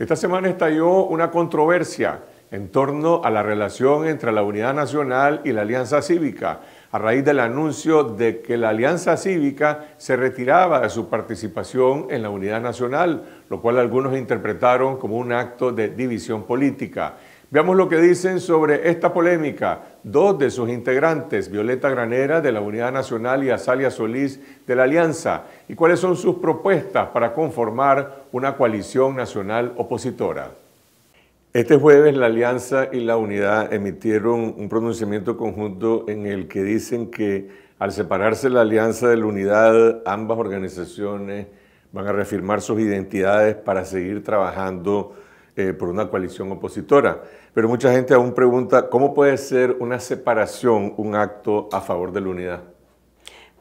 Esta semana estalló una controversia en torno a la relación entre la Unidad Nacional y la Alianza Cívica, a raíz del anuncio de que la Alianza Cívica se retiraba de su participación en la Unidad Nacional, lo cual algunos interpretaron como un acto de división política. Veamos lo que dicen sobre esta polémica. Dos de sus integrantes, Violeta Granera de la Unidad Nacional y Azalia Solís de la Alianza, y cuáles son sus propuestas para conformar una coalición nacional opositora. Este jueves la Alianza y la Unidad emitieron un pronunciamiento conjunto en el que dicen que al separarse la Alianza de la Unidad, ambas organizaciones van a reafirmar sus identidades para seguir trabajando eh, por una coalición opositora. Pero mucha gente aún pregunta, ¿cómo puede ser una separación un acto a favor de la unidad?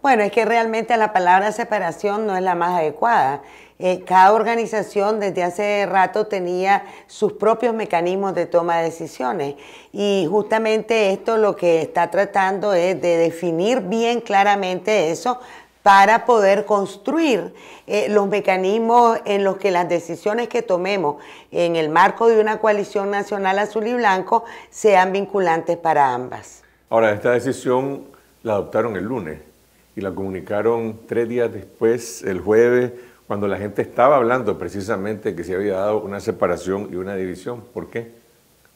Bueno, es que realmente la palabra separación no es la más adecuada. Eh, cada organización desde hace rato tenía sus propios mecanismos de toma de decisiones y justamente esto lo que está tratando es de definir bien claramente eso para poder construir eh, los mecanismos en los que las decisiones que tomemos en el marco de una coalición nacional azul y blanco sean vinculantes para ambas. Ahora, esta decisión la adoptaron el lunes y la comunicaron tres días después, el jueves, cuando la gente estaba hablando precisamente que se había dado una separación y una división. ¿Por qué?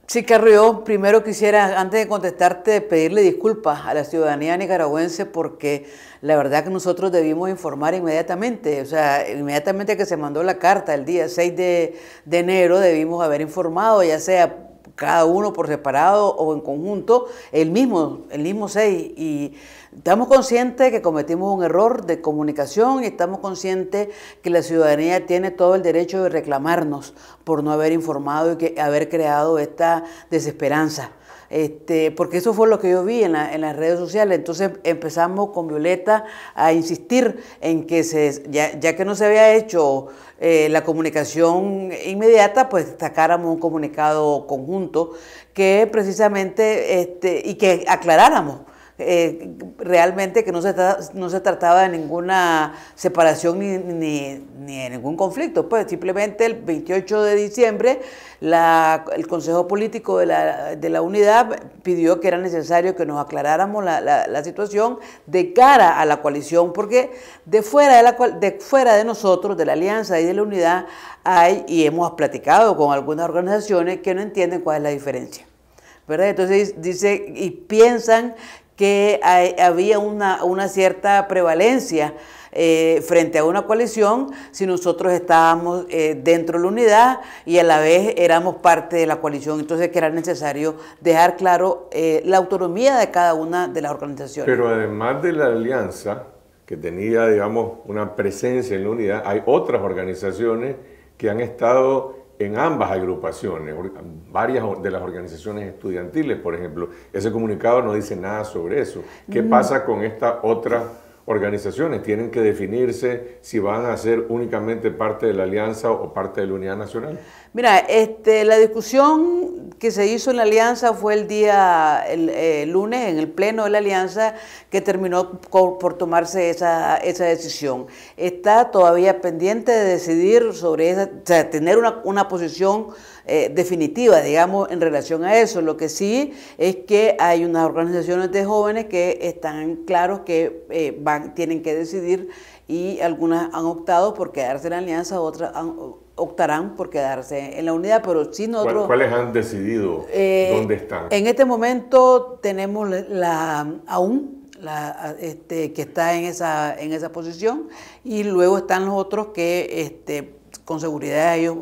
Sí, Carrió, primero quisiera, antes de contestarte, pedirle disculpas a la ciudadanía nicaragüense porque la verdad que nosotros debimos informar inmediatamente, o sea, inmediatamente que se mandó la carta el día 6 de, enero debimos haber informado, ya sea cada uno por separado o en conjunto, el mismo, el mismo 6 y Estamos conscientes que cometimos un error de comunicación y estamos conscientes que la ciudadanía tiene todo el derecho de reclamarnos por no haber informado y que haber creado esta desesperanza. Este, porque eso fue lo que yo vi en, las redes sociales. Entonces empezamos con Violeta a insistir en que ya, que no se había hecho eh, la comunicación inmediata, pues sacáramos un comunicado conjunto que precisamente, este, y que aclaráramos eh, realmente que no se, no se trataba de ninguna separación ni, de ningún conflicto. Pues simplemente el 28 de diciembre el Consejo Político de la, Unidad pidió que era necesario que nos aclaráramos la, la, situación de cara a la coalición, porque de fuera de, la, de fuera de nosotros, de la Alianza y de la Unidad, hay, y hemos platicado con algunas organizaciones que no entienden cuál es la diferencia. ¿verdad? Entonces dice, y piensan que había una, una, cierta prevalencia eh, frente a una coalición si nosotros estábamos eh, dentro de la unidad y a la vez éramos parte de la coalición. Entonces que era necesario dejar claro eh, la autonomía de cada una de las organizaciones. Pero además de la alianza, que tenía, digamos, una presencia en la unidad, hay otras organizaciones que han estado en ambas agrupaciones, varias de las organizaciones estudiantiles, por ejemplo. Ese comunicado no dice nada sobre eso. ¿Qué mm. pasa con estas otras organizaciones? ¿Tienen que definirse si van a ser únicamente parte de la alianza o parte de la unidad nacional? Mira, este, la discusión que se hizo en la alianza fue el día el, eh, lunes en el pleno de la alianza que terminó por, tomarse esa, esa, decisión. Está todavía pendiente de decidir sobre esa, o sea, tener una, una posición eh, definitiva, digamos, en relación a eso. Lo que sí es que hay unas organizaciones de jóvenes que están claros que eh, van, tienen que decidir y algunas han optado por quedarse en la alianza, otras han optarán por quedarse en la unidad, pero si nosotros... ¿Cuáles han decidido eh, dónde están? En este momento tenemos la aún, la, este, que está en esa, en esa posición, y luego están los otros que este, con seguridad ellos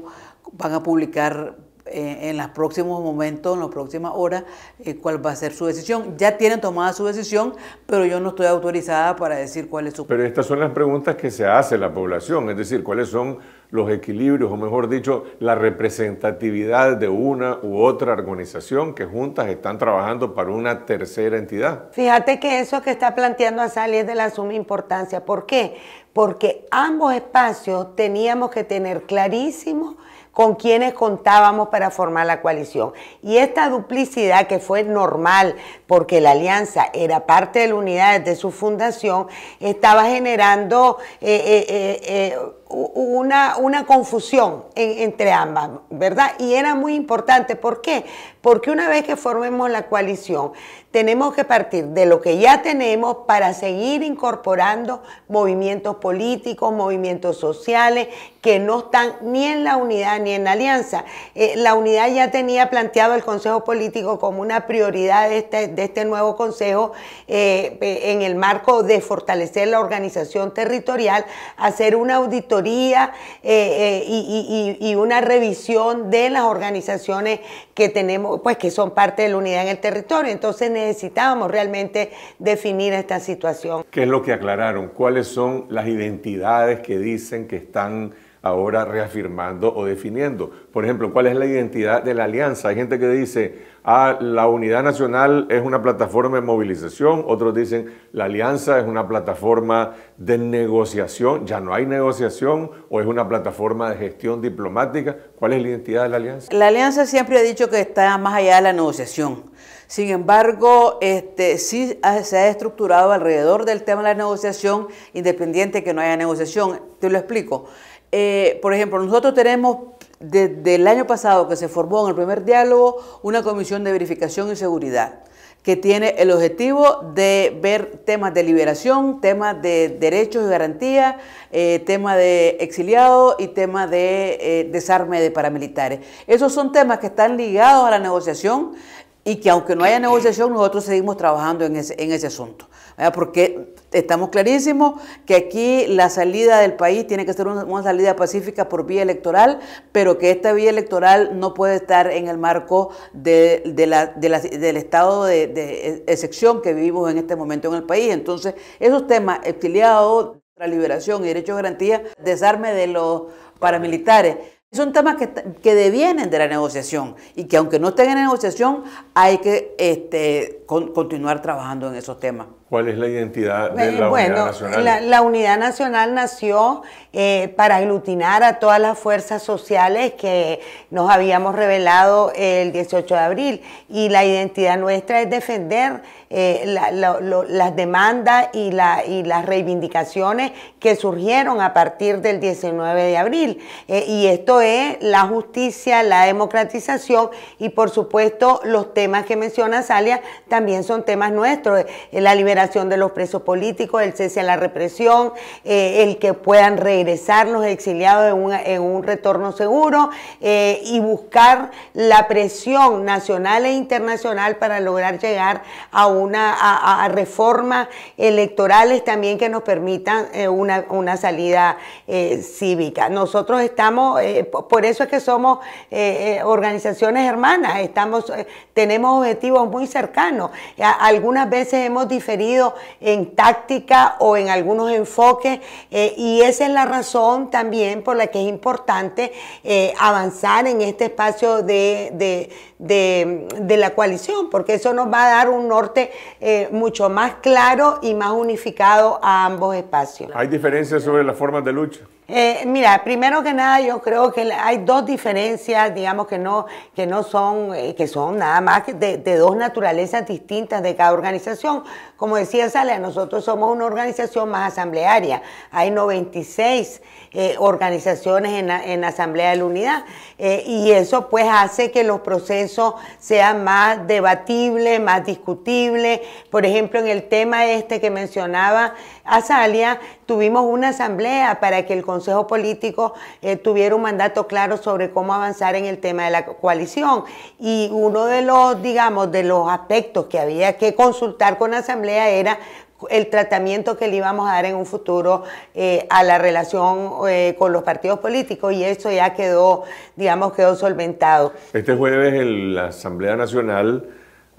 van a publicar eh, en los próximos momentos, en las próximas horas, eh, cuál va a ser su decisión. Ya tienen tomada su decisión, pero yo no estoy autorizada para decir cuál es su... Pero estas son las preguntas que se hace la población, es decir, cuáles son los equilibrios, o mejor dicho, la representatividad de una u otra organización que juntas están trabajando para una tercera entidad. Fíjate que eso que está planteando Azali es de la suma importancia. ¿Por qué? Porque ambos espacios teníamos que tener clarísimo con quienes contábamos para formar la coalición. Y esta duplicidad que fue normal, porque la alianza era parte de la unidad desde su fundación, estaba generando... Eh, eh, eh, una, una confusión entre ambas, ¿verdad? Y era muy importante. ¿Por qué? Porque una vez que formemos la coalición, tenemos que partir de lo que ya tenemos para seguir incorporando movimientos políticos, movimientos sociales, que no están ni en la unidad ni en la alianza. Eh, la unidad ya tenía planteado el Consejo Político como una prioridad de este, este nuevo Consejo eh, eh, en el marco de fortalecer la organización territorial, hacer una auditoría eh, eh, y, y, una revisión de las organizaciones que tenemos, pues que son parte de la unidad en el territorio. Entonces necesitábamos realmente definir esta situación. ¿Qué es lo que aclararon? ¿Cuáles son las identidades que dicen que están ahora reafirmando o definiendo. Por ejemplo, ¿cuál es la identidad de la alianza? Hay gente que dice, ah, la unidad nacional es una plataforma de movilización, otros dicen, la alianza es una plataforma de negociación, ya no hay negociación, o es una plataforma de gestión diplomática. ¿Cuál es la identidad de la alianza? La alianza siempre ha dicho que está más allá de la negociación. Sin embargo, este, sí se ha estructurado alrededor del tema de la negociación, independiente que no haya negociación. Te lo explico. Eh, por ejemplo, nosotros tenemos desde el año pasado que se formó en el primer diálogo una comisión de verificación y seguridad que tiene el objetivo de ver temas de liberación, temas de derechos y garantías, eh, temas de exiliados y temas de eh, desarme de paramilitares. Esos son temas que están ligados a la negociación y que aunque no haya negociación, nosotros seguimos trabajando en ese, en ese asunto. Porque estamos clarísimos que aquí la salida del país tiene que ser una, salida pacífica por vía electoral, pero que esta vía electoral no puede estar en el marco de, la, del estado de, excepción que vivimos en este momento en el país. Entonces, esos temas, exiliados, la liberación y derechos de garantía, desarme de los paramilitares son temas que, que, devienen de la negociación y que aunque no estén en negociación, hay que este, continuar trabajando en esos temas. ¿Cuál es la identidad de eh, la Unidad Nacional? La, Unidad Nacional nació eh, para aglutinar a todas las fuerzas sociales que nos habíamos revelado eh, el 18 de abril y la identidad nuestra es defender las demandas y, la, y las reivindicaciones que surgieron a partir del 19 de abril. y esto es la justicia, la democratización y por supuesto los temas que menciona Salia también son temas nuestros. la liberación de los presos políticos, el cese a la represión, eh, el que puedan regresar los exiliados en un, retorno seguro eh, y buscar la presión nacional e internacional para lograr llegar a una a, reformas electorales también que nos permitan eh, una, una, salida cívica. Nosotros estamos, por eso es que somos organizaciones hermanas, estamos, tenemos objetivos muy cercanos. Algunas veces hemos diferido en táctica o en algunos enfoques eh, y esa es la razón también por la que es importante eh, avanzar en este espacio de, de, la coalición, porque eso nos va a dar un norte eh, mucho más claro y más unificado a ambos espacios. Hay diferencias sobre las formas de lucha. Eh, mira, primero que nada, yo creo que hay dos diferencias, digamos, que no, que no son, eh, que son nada más de, de, dos naturalezas distintas de cada organización. Como decía Salia, nosotros somos una organización más asamblearia. Hay 96 eh, organizaciones en, en Asamblea de la Unidad y eso pues hace que los procesos sean más debatibles, más discutibles. Por ejemplo, en el tema este que mencionaba Azalia, tuvimos una asamblea para que el Consejo Político eh, tuviera un mandato claro sobre cómo avanzar en el tema de la coalición. Y uno de los, digamos, de los aspectos que había que consultar con la Asamblea era el tratamiento que le íbamos a dar en un futuro eh, a la relación eh, con los partidos políticos y eso ya quedó, digamos, quedó solventado. Este jueves la Asamblea Nacional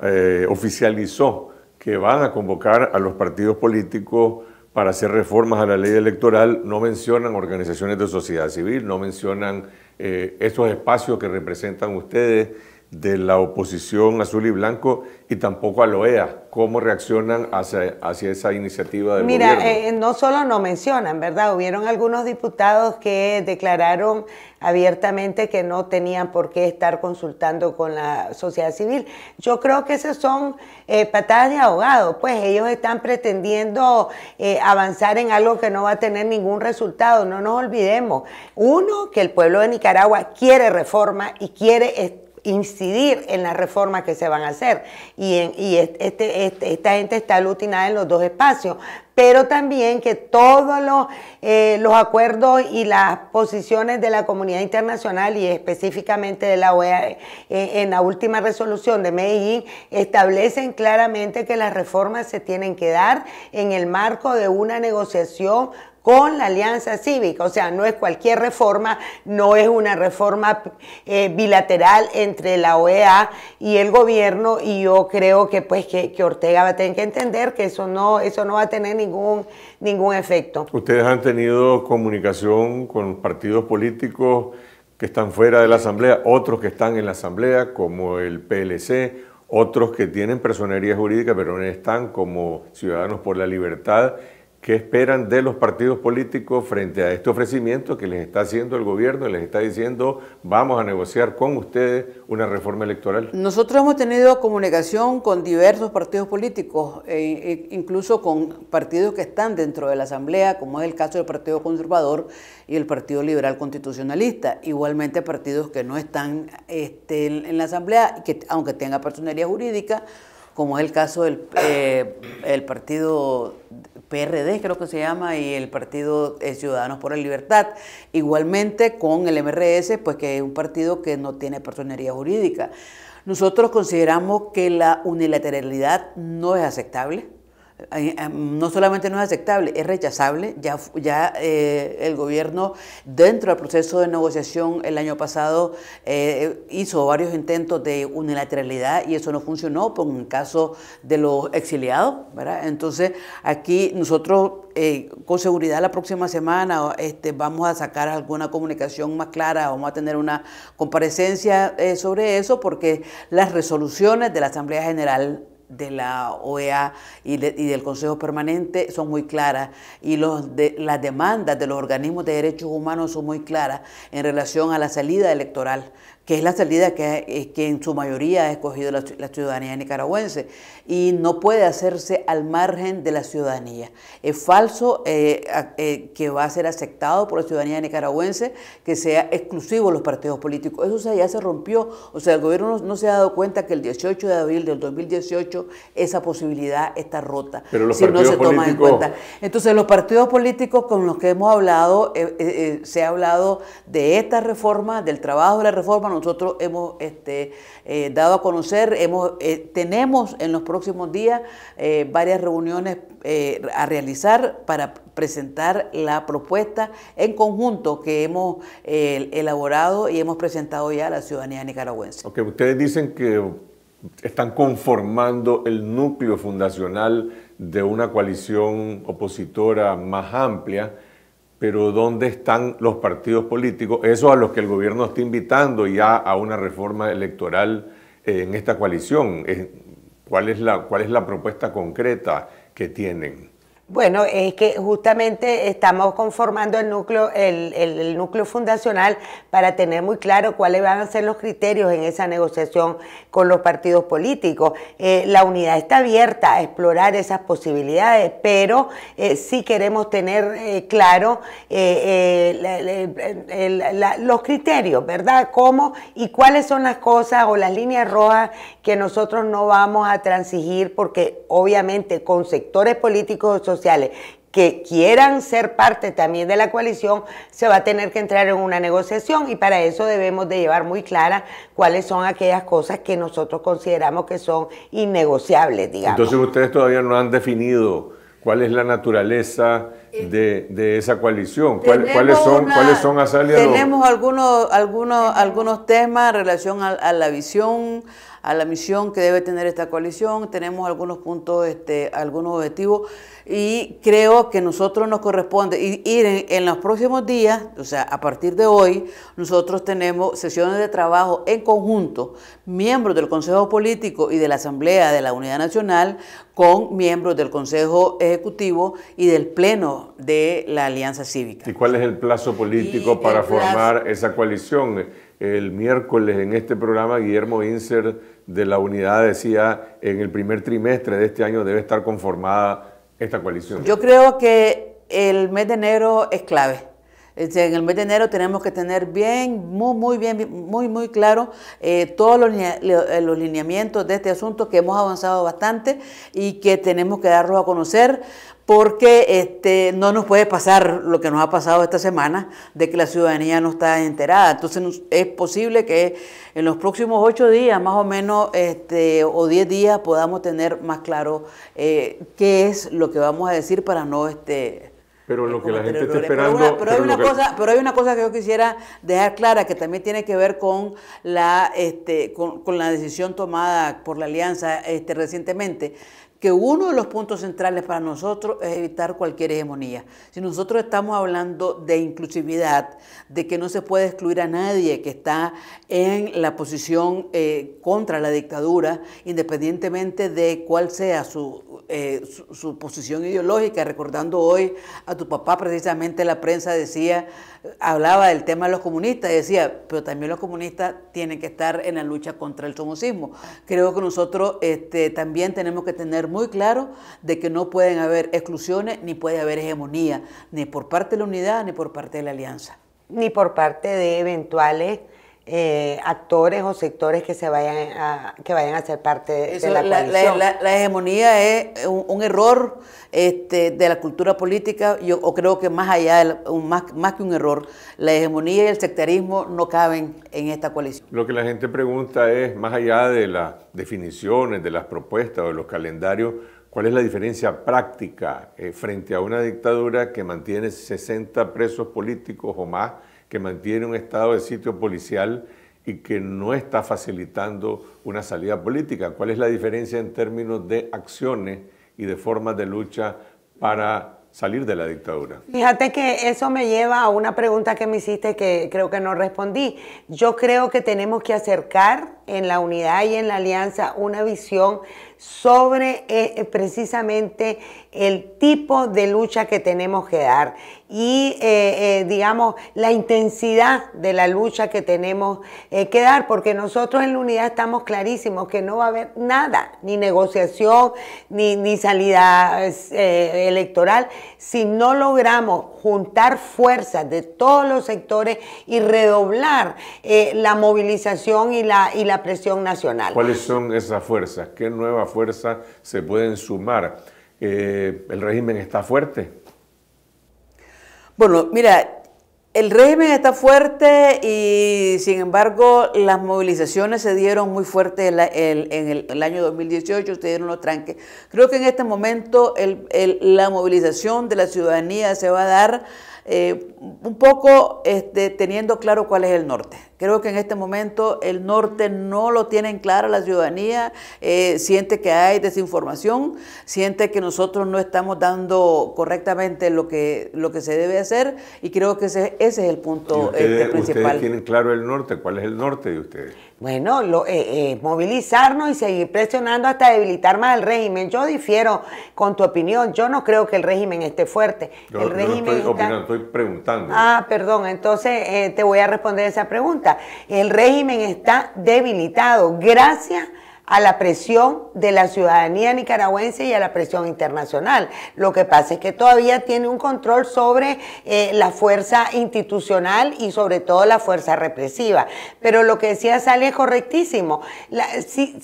eh, oficializó que van a convocar a los partidos políticos para hacer reformas a la ley electoral, no mencionan organizaciones de sociedad civil, no mencionan eh, esos espacios que representan ustedes de la oposición azul y blanco y tampoco a la OEA. ¿Cómo reaccionan hacia, esa iniciativa del Mira, gobierno? Mira, eh, no solo no mencionan, ¿verdad? Hubieron algunos diputados que declararon abiertamente que no tenían por qué estar consultando con la sociedad civil. Yo creo que esas son eh, patadas de ahogado, pues ellos están pretendiendo eh, avanzar en algo que no va a tener ningún resultado. No nos olvidemos, uno, que el pueblo de Nicaragua quiere reforma y quiere estar incidir en las reformas que se van a hacer. Y, en, este, este, esta gente está aglutinada en los dos espacios, pero también que todos los, eh, acuerdos y las posiciones de la comunidad internacional y específicamente de la OEA en la última resolución de Medellín establecen claramente que las reformas se tienen que dar en el marco de una negociación con la Alianza Cívica. O sea, no es cualquier reforma, no es una reforma eh, bilateral entre la OEA y el gobierno y yo creo que pues que, Ortega va a tener que entender que eso no, eso no va a tener ningún, ningún efecto. ¿Ustedes han tenido comunicación con partidos políticos que están fuera de la Asamblea, otros que están en la Asamblea, como el PLC, otros que tienen personería jurídica pero no están como Ciudadanos por la Libertad? ¿Qué esperan de los partidos políticos frente a este ofrecimiento que les está haciendo el gobierno y les está diciendo vamos a negociar con ustedes una reforma electoral? Nosotros hemos tenido comunicación con diversos partidos políticos, e e incluso con partidos que están dentro de la Asamblea, como es el caso del Partido Conservador y el Partido Liberal Constitucionalista, igualmente partidos que no están este, en la Asamblea, y que aunque tenga personería jurídica, como es el caso del eh, partido PRD, creo que se llama, y el Partido eh, Ciudadanos por la Libertad. Igualmente con el MRS, pues que es un partido que no tiene personería jurídica. Nosotros consideramos que la unilateralidad no es aceptable eh, eh, no solamente no es aceptable, es rechazable. Ya, ya eh, el gobierno, dentro del proceso de negociación el año pasado, hizo varios intentos de unilateralidad y eso no funcionó por el caso de los exiliados. Entonces, aquí nosotros con seguridad la próxima semana este, vamos a sacar alguna comunicación más clara, vamos a tener una comparecencia sobre eso, porque las resoluciones de la Asamblea General de la OEA y, del Consejo Permanente son muy claras y los de, las demandas de los organismos de derechos humanos son muy claras en relación a la salida electoral que es la salida que, eh, que en su mayoría ha escogido la, ciudadanía nicaragüense y no puede hacerse al margen de la ciudadanía. Es falso eh, eh, que va a ser aceptado por la ciudadanía nicaragüense que sea exclusivo los partidos políticos. Eso ya se rompió, o sea, el gobierno no, se ha dado cuenta que el 18 de abril del 2018 esa posibilidad está rota Pero si no se toma en cuenta. Entonces los partidos políticos con los que hemos hablado, se ha hablado de esta reforma, del trabajo de la reforma, nosotros hemos este, eh, dado a conocer, eh, tenemos en los próximos días eh, varias reuniones a realizar para presentar la propuesta en conjunto que hemos elaborado y hemos presentado ya a la ciudadanía nicaragüense. ustedes dicen que están conformando el núcleo fundacional de una coalición opositora más amplia pero ¿dónde están los partidos políticos? Eso a los que el gobierno está invitando ya a una reforma electoral eh, en esta coalición. cuál es la propuesta concreta que tienen? Bueno, es que justamente estamos conformando el núcleo, el, núcleo fundacional para tener muy claro cuáles van a ser los criterios en esa negociación con los partidos políticos. Eh, la unidad está abierta a explorar esas posibilidades, pero eh, sí queremos tener eh, claro los criterios, ¿verdad? ¿Cómo y cuáles son las cosas o las líneas rojas que nosotros no vamos a transigir porque obviamente con sectores políticos sociales que quieran ser parte también de la coalición, se va a tener que entrar en una negociación y para eso debemos de llevar muy clara cuáles son aquellas cosas que nosotros consideramos que son innegociables, digamos. Entonces ustedes todavía no han definido cuál es la naturaleza eh, de, de esa coalición, cuáles son, cuáles son Tenemos algunos, algunos, algunos temas en relación a la visión, a la misión que debe tener esta coalición, tenemos algunos puntos, este, algunos objetivos y creo que nosotros nos corresponde ir en, los próximos días, o sea, a partir de hoy, nosotros tenemos sesiones de trabajo en conjunto, miembros del Consejo Político y de la Asamblea de la Unidad Nacional con miembros del Consejo Ejecutivo y del Pleno de la Alianza Cívica. ¿Y cuál es el plazo político para formar esa coalición? El miércoles en este programa Guillermo Inser de la unidad decía en el primer trimestre de este año debe estar conformada esta coalición. Yo creo que el mes de enero es clave. En el mes de enero tenemos que tener bien, muy, muy bien, muy, muy claro eh, todos los, eh, los, lineamientos de este asunto que hemos avanzado bastante y que tenemos que darlos a conocer porque este, no nos puede pasar lo que nos ha pasado esta semana de que la ciudadanía no está enterada. Entonces es posible que en los próximos ocho días, más o menos, este, o diez días, podamos tener más claro eh, qué es lo que vamos a decir para no... Este, pero lo que la gente está esperando. Pero, hay una cosa, que yo quisiera dejar clara que también tiene que ver con la, este, la decisión tomada por la alianza este, recientemente, que uno de los puntos centrales para nosotros es evitar cualquier hegemonía. Si nosotros estamos hablando de inclusividad, de que no se puede excluir a nadie que está en la posición eh, contra la dictadura, independientemente de cuál sea eh, su, posición ideológica, recordando hoy a tu papá precisamente la prensa decía, hablaba del tema de los comunistas, decía, pero también los comunistas tienen que estar en la lucha contra el somocismo. Creo que nosotros este, también tenemos que tener muy claro de que no pueden haber exclusiones ni puede haber hegemonía, ni por parte de la unidad ni por parte de la alianza. Ni por parte de eventuales eh, actores o sectores que se vayan a, que vayan a ser parte de, la, coalición. La, hegemonía es un, error este, de la cultura política, yo creo que más allá, de un, más, que un error, la hegemonía y el sectarismo no caben en esta coalición. Lo que la gente pregunta es, más allá de las definiciones, de las propuestas o de los calendarios, ¿Cuál es la diferencia práctica eh, frente a una dictadura que mantiene 60 presos políticos o más que mantiene un estado de sitio policial y que no está facilitando una salida política. ¿Cuál es la diferencia en términos de acciones y de formas de lucha para salir de la dictadura. Fíjate que eso me lleva a una pregunta que me hiciste que creo que no respondí. Yo creo que tenemos que acercar en la unidad y en la alianza una visión sobre eh, eh, precisamente el tipo de lucha que tenemos que dar y, eh, digamos, la intensidad de la lucha que tenemos que dar, porque nosotros en la unidad estamos clarísimos que no va a haber nada, ni negociación, ni, ni salida electoral, si no logramos juntar fuerzas de todos los sectores y redoblar la movilización y la, y la presión nacional. ¿Cuáles son esas fuerzas? ¿Qué nueva fuerza se pueden sumar. Eh, ¿El régimen está fuerte? Bueno, mira, el régimen está fuerte y sin embargo las movilizaciones se dieron muy fuertes en, el, año 2018, se dieron los tranques. Creo que en este momento la movilización de la ciudadanía se va a dar eh, un poco este, teniendo claro cuál es el norte. Creo que en este momento el norte no lo tienen claro la ciudadanía, eh, siente que hay desinformación, siente que nosotros no estamos dando correctamente lo que, lo que se debe hacer y creo que ese, ese es el punto este, principal. ¿Ustedes tienen claro el norte? ¿Cuál es el norte de ustedes? Bueno, lo, eh, eh, movilizarnos y seguir presionando hasta debilitar más el régimen. Yo difiero con tu opinión. Yo no creo que el régimen esté fuerte. el régimen no estoy estoy preguntando. Ah, perdón. Entonces eh, te voy a responder esa pregunta. El régimen está debilitado gracias a la presión de la ciudadanía nicaragüense y a la presión internacional. Lo que pasa es que todavía tiene un control sobre eh, la fuerza institucional y sobre todo la fuerza represiva. Pero lo que decía Sally es correctísimo.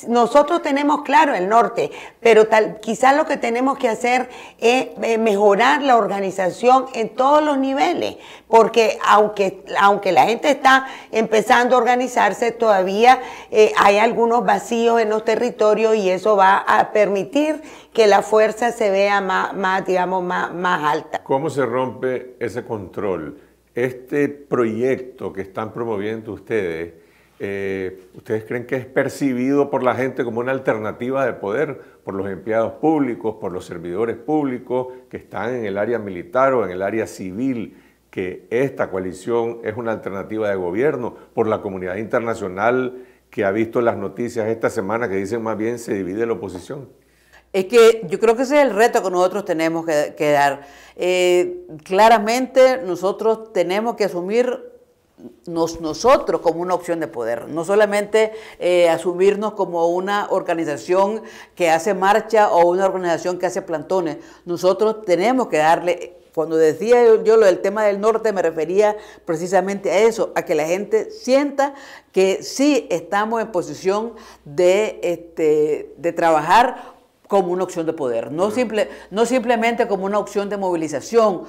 nosotros tenemos claro el norte, pero tal, quizás lo que tenemos que hacer es eh, mejorar la organización en todos los niveles, porque aunque, aunque la gente está empezando a organizarse, todavía eh, hay algunos vacíos en los territorios y eso va a permitir que la fuerza se vea más, digamos, más, alta. ¿Cómo se rompe ese control? Este proyecto que están promoviendo ustedes, eh, ¿ustedes creen que es percibido por la gente como una alternativa de poder, por los empleados públicos, por los servidores públicos que están en el área militar o en el área civil? que esta coalición es una alternativa de gobierno por la comunidad internacional que ha visto las noticias esta semana que dicen más bien se divide la oposición. Es que yo creo que ese es el reto que nosotros tenemos que, dar. Eh, claramente nosotros tenemos que asumir nosotros como una opción de poder, no solamente eh, asumirnos como una organización que hace marcha o una organización que hace plantones, nosotros tenemos que darle cuando decía yo, lo del tema del norte me refería precisamente a eso, a que la gente sienta que sí estamos en posición de, este, de trabajar como una opción de poder, no, simple, no simplemente como una opción de movilización,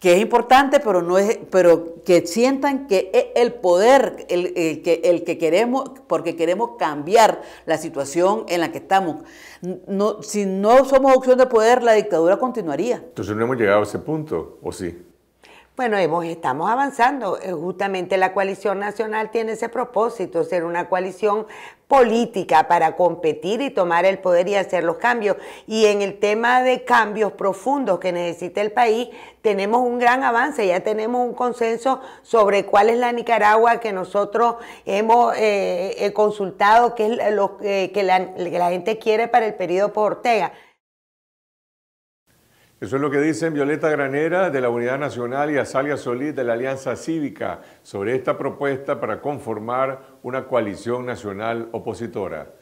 que es importante, pero, no es, pero que sientan que es el poder, el, que, el que queremos, porque queremos cambiar la situación en la que estamos. No, si no somos opción de poder, la dictadura continuaría. Entonces no hemos llegado a ese punto, ¿o sí? Bueno, hemos, estamos avanzando. Eh, justamente la coalición nacional tiene ese propósito, ser una coalición política para competir y tomar el poder y hacer los cambios. Y en el tema de cambios profundos que necesita el país, tenemos un gran avance, ya tenemos un consenso sobre cuál es la Nicaragua que nosotros hemos eh, eh, consultado, que es lo que, la, que la gente quiere para el periodo por Ortega. Eso es lo que dicen Violeta Granera de la Unidad Nacional y Azalia Solís de la Alianza Cívica sobre esta propuesta para conformar una coalición nacional opositora.